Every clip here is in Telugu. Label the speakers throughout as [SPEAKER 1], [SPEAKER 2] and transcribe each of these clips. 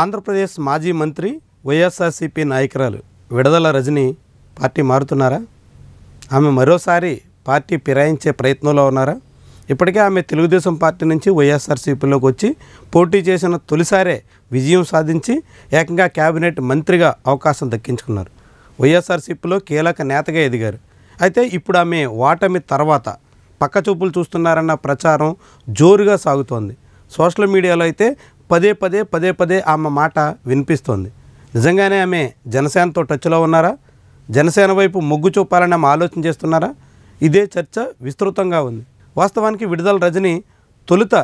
[SPEAKER 1] ఆంధ్రప్రదేశ్ మాజీ మంత్రి వైఎస్ఆర్సీపీ నాయకురాలు విడదల రజని పార్టీ మారుతున్నారా ఆమె మరోసారి పార్టీ ఫిరాయించే ప్రయత్నంలో ఉన్నారా ఇప్పటికే ఆమె తెలుగుదేశం పార్టీ నుంచి వైఎస్ఆర్సీపీలోకి వచ్చి పోటీ చేసిన తొలిసారే విజయం సాధించి ఏకంగా కేబినెట్ మంత్రిగా అవకాశం దక్కించుకున్నారు వైఎస్ఆర్సీపీలో కీలక నేతగా ఎదిగారు అయితే ఇప్పుడు ఆమె ఓటమి తర్వాత పక్కచూపులు చూస్తున్నారన్న ప్రచారం జోరుగా సాగుతోంది సోషల్ మీడియాలో అయితే పదే పదే పదే పదే ఆమె మాట వినిపిస్తోంది నిజంగానే ఆమె జనసేనతో టచ్లో ఉన్నారా జనసేన వైపు మొగ్గు చూపాలని ఆమె ఆలోచన చేస్తున్నారా ఇదే చర్చ విస్తృతంగా ఉంది వాస్తవానికి విడుదల రజని తొలుత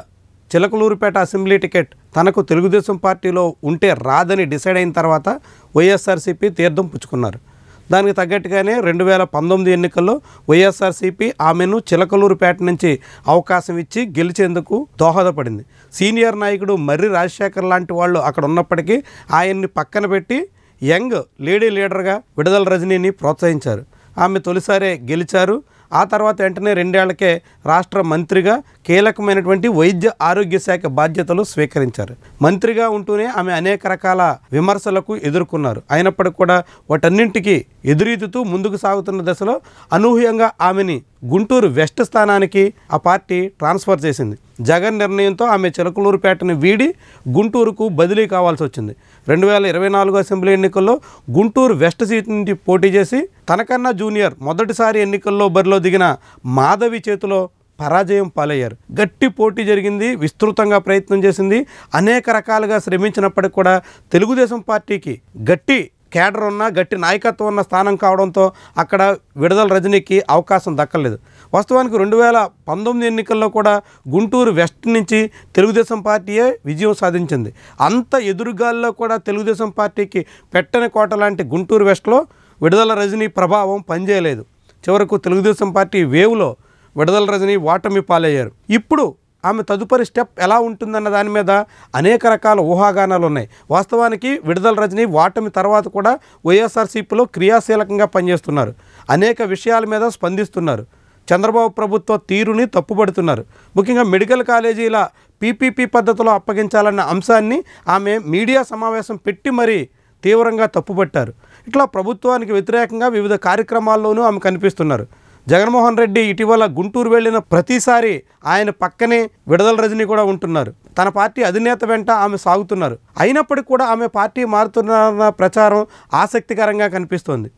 [SPEAKER 1] చిలకలూరుపేట అసెంబ్లీ టికెట్ తనకు తెలుగుదేశం పార్టీలో ఉంటే రాదని డిసైడ్ అయిన తర్వాత వైఎస్ఆర్సీపీ తీర్థం పుచ్చుకున్నారు దానికి తగ్గట్టుగానే రెండు వేల పంతొమ్మిది ఎన్నికల్లో వైఎస్ఆర్సీపీ ఆమెను చిలకలూరుపేట నుంచి అవకాశం ఇచ్చి గెలిచేందుకు దోహదపడింది సీనియర్ నాయకుడు మర్రి రాజశేఖర్ లాంటి వాళ్ళు అక్కడ ఉన్నప్పటికీ ఆయన్ని పక్కన పెట్టి యంగ్ లేడీ లీడర్గా విడుదల రజనీని ప్రోత్సహించారు ఆమె తొలిసారే గెలిచారు ఆ తర్వాత వెంటనే రెండేళ్లకే రాష్ట్ర మంత్రిగా కీలకమైనటువంటి వైద్య ఆరోగ్య శాఖ బాధ్యతలు స్వీకరించారు మంత్రిగా ఉంటూనే ఆమె అనేక రకాల విమర్శలకు ఎదుర్కొన్నారు అయినప్పటికీ కూడా వాటన్నింటికి ఎదురీదుతూ ముందుకు సాగుతున్న దశలో అనూహ్యంగా ఆమెని గుంటూరు వెస్ట్ స్థానానికి ఆ పార్టీ ట్రాన్స్ఫర్ చేసింది జగన్ నిర్ణయంతో ఆమె చిలకలూరుపేటను వీడి గుంటూరుకు బదిలీ కావాల్సి వచ్చింది రెండు వేల ఇరవై నాలుగు అసెంబ్లీ ఎన్నికల్లో గుంటూరు వెస్ట్ సీట్ నుంచి పోటీ చేసి తనకన్నా జూనియర్ మొదటిసారి ఎన్నికల్లో బరిలో దిగిన మాధవి చేతిలో పరాజయం పాలయ్యారు గట్టి పోటీ జరిగింది విస్తృతంగా ప్రయత్నం చేసింది అనేక రకాలుగా శ్రమించినప్పటికి కూడా తెలుగుదేశం పార్టీకి గట్టి కేడర్ ఉన్న గట్టి నాయకత్వం ఉన్న స్థానం కావడంతో అక్కడ విడుదల రజనీకి అవకాశం దక్కలేదు వాస్తవానికి రెండు వేల పంతొమ్మిది ఎన్నికల్లో కూడా గుంటూరు వెస్ట్ నుంచి తెలుగుదేశం పార్టీయే విజయం సాధించింది అంత ఎదురుగాల్లో కూడా తెలుగుదేశం పార్టీకి పెట్టని కోట లాంటి గుంటూరు వెస్ట్లో విడుదల రజనీ ప్రభావం పనిచేయలేదు చివరకు తెలుగుదేశం పార్టీ వేవ్లో విడుదల రజనీ ఓటమి పాలయ్యారు ఇప్పుడు ఆమె తదుపరి స్టెప్ ఎలా ఉంటుందన్న దాని మీద అనేక రకాల ఊహాగానాలు ఉన్నాయి వాస్తవానికి విడుదల రజని వాటమి తర్వాత కూడా వైఎస్ఆర్సీపీలో క్రియాశీలకంగా పనిచేస్తున్నారు అనేక విషయాల మీద స్పందిస్తున్నారు చంద్రబాబు ప్రభుత్వ తీరుని తప్పుపడుతున్నారు ముఖ్యంగా మెడికల్ కాలేజీల పీపీపీ పద్ధతిలో అప్పగించాలన్న అంశాన్ని ఆమె మీడియా సమావేశం పెట్టి మరీ తీవ్రంగా తప్పుపట్టారు ఇట్లా ప్రభుత్వానికి వ్యతిరేకంగా వివిధ కార్యక్రమాల్లోనూ ఆమె కనిపిస్తున్నారు జగన్మోహన్ రెడ్డి ఇటీవల గుంటూరు వెళ్ళిన ప్రతిసారి ఆయన పక్కనే విడదల రజని కూడా ఉంటున్నారు తన పార్టీ అధినేత వెంట ఆమె సాగుతున్నారు అయినప్పటికీ కూడా ఆమె పార్టీ మారుతున్న ప్రచారం ఆసక్తికరంగా కనిపిస్తోంది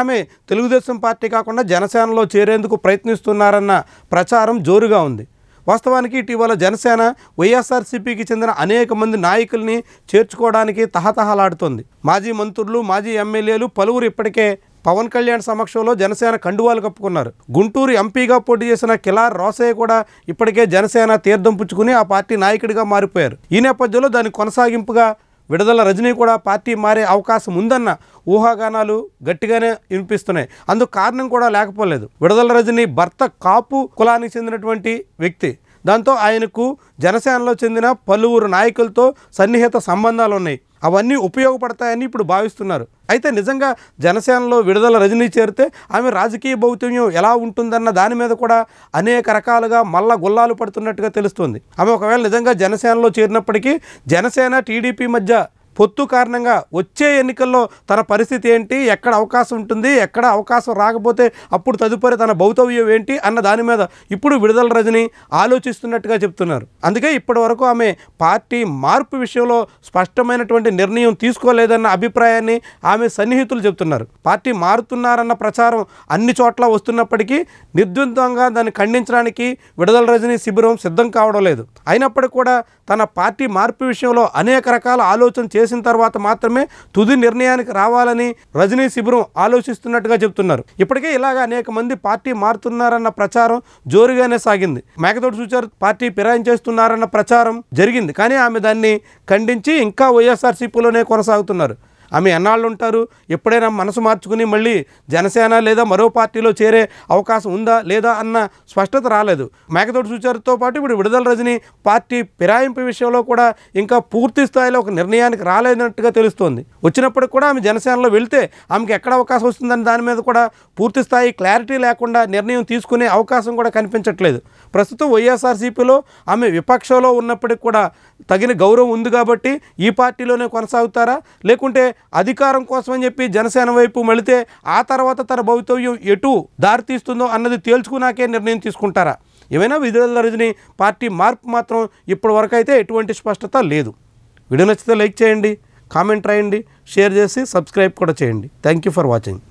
[SPEAKER 1] ఆమె తెలుగుదేశం పార్టీ కాకుండా జనసేనలో చేరేందుకు ప్రయత్నిస్తున్నారన్న ప్రచారం జోరుగా ఉంది వాస్తవానికి ఇటీవల జనసేన వైఎస్ఆర్సీపీకి చెందిన అనేక మంది నాయకుల్ని చేర్చుకోవడానికి తహతహలాడుతోంది మాజీ మంత్రులు మాజీ ఎమ్మెల్యేలు పలువురు ఇప్పటికే పవన్ కళ్యాణ్ సమక్షంలో జనసేన కండువాలు కప్పుకున్నారు గుంటూరు ఎంపీగా పోటీ చేసిన కిలార్ రోసయ్య కూడా ఇప్పటికే జనసేన తీర్థం పుచ్చుకుని ఆ పార్టీ నాయకుడిగా మారిపోయారు ఈ నేపథ్యంలో దాని కొనసాగింపుగా విడుదల రజనీ కూడా పార్టీ మారే అవకాశం ఉందన్న ఊహాగానాలు గట్టిగానే వినిపిస్తున్నాయి అందుకు కారణం కూడా లేకపోలేదు విడుదల రజనీ భర్త కాపు కులానికి చెందినటువంటి వ్యక్తి దాంతో ఆయనకు జనసేనలో చెందిన పలువురు నాయకులతో సన్నిహిత సంబంధాలు ఉన్నాయి అవన్నీ ఉపయోగపడతాయని ఇప్పుడు భావిస్తున్నారు అయితే నిజంగా జనసేనలో విడుదల రజనీ చేరితే ఆమె రాజకీయ భౌత్యం ఎలా ఉంటుందన్న దాని మీద కూడా అనేక రకాలుగా మళ్ళా గుల్లాలు పడుతున్నట్టుగా తెలుస్తుంది ఆమె ఒకవేళ నిజంగా జనసేనలో చేరినప్పటికీ జనసేన టీడీపీ మధ్య పొత్తు కారణంగా వచ్చే ఎన్నికల్లో తన పరిస్థితి ఏంటి ఎక్కడ అవకాశం ఉంటుంది ఎక్కడ అవకాశం రాకపోతే అప్పుడు తదుపరి తన భౌతవ్యం ఏంటి అన్న దాని మీద ఇప్పుడు విడుదల రజని ఆలోచిస్తున్నట్టుగా చెప్తున్నారు అందుకే ఇప్పటి వరకు ఆమె పార్టీ మార్పు విషయంలో స్పష్టమైనటువంటి నిర్ణయం తీసుకోలేదన్న అభిప్రాయాన్ని ఆమె సన్నిహితులు చెప్తున్నారు పార్టీ మారుతున్నారన్న ప్రచారం అన్ని చోట్ల వస్తున్నప్పటికీ నిర్ద్వంద్వంగా దాన్ని ఖండించడానికి విడుదల రజని శిబిరం సిద్ధం కావడం లేదు అయినప్పటికీ కూడా తన పార్టీ మార్పు విషయంలో అనేక రకాల ఆలోచన చేసి చేసిన తర్వాత మాత్రమే తుది నిర్ణయానికి రావాలని రజనీ శిబిరం ఆలోచిస్తున్నట్టుగా చెబుతున్నారు ఇప్పటికే ఇలాగ అనేక మంది పార్టీ మారుతున్నారన్న ప్రచారం జోరుగానే సాగింది మేకతోటి సూచారు పార్టీ ఫిరాయించేస్తున్నారన్న ప్రచారం జరిగింది కానీ ఆమె దాన్ని ఖండించి ఇంకా వైఎస్ఆర్సీపీలోనే కొనసాగుతున్నారు ఆమె ఎన్నాళ్ళు ఉంటారు ఎప్పుడైనా మనసు మార్చుకుని మళ్ళీ జనసేన లేదా మరో పార్టీలో చేరే అవకాశం ఉందా లేదా అన్న స్పష్టత రాలేదు మేకతోటి సూచనతో పాటు ఇప్పుడు విడుదల రజని పార్టీ ఫిరాయింపు విషయంలో కూడా ఇంకా పూర్తి స్థాయిలో ఒక నిర్ణయానికి రాలేదన్నట్టుగా తెలుస్తోంది వచ్చినప్పటికి కూడా ఆమె జనసేనలో వెళ్తే ఆమెకి ఎక్కడ అవకాశం వస్తుందని దాని మీద కూడా పూర్తి స్థాయి క్లారిటీ లేకుండా నిర్ణయం తీసుకునే అవకాశం కూడా కనిపించట్లేదు ప్రస్తుతం వైఎస్ఆర్సీపీలో ఆమె విపక్షంలో ఉన్నప్పటికి కూడా తగిన గౌరవం ఉంది కాబట్టి ఈ పార్టీలోనే కొనసాగుతారా లేకుంటే అధికారం కోసం అని చెప్పి జనసేన వైపు మెళితే ఆ తర్వాత తన భవితవ్యం ఎటు దారితీస్తుందో అన్నది తేల్చుకున్నాకే నిర్ణయం తీసుకుంటారా ఏమైనా విధుల రజని పార్టీ మార్పు మాత్రం ఇప్పటి వరకు అయితే ఎటువంటి స్పష్టత లేదు వీడియో నచ్చితే లైక్ చేయండి కామెంట్ రాయండి షేర్ చేసి సబ్స్క్రైబ్ కూడా చేయండి థ్యాంక్ యూ ఫర్ వాచింగ్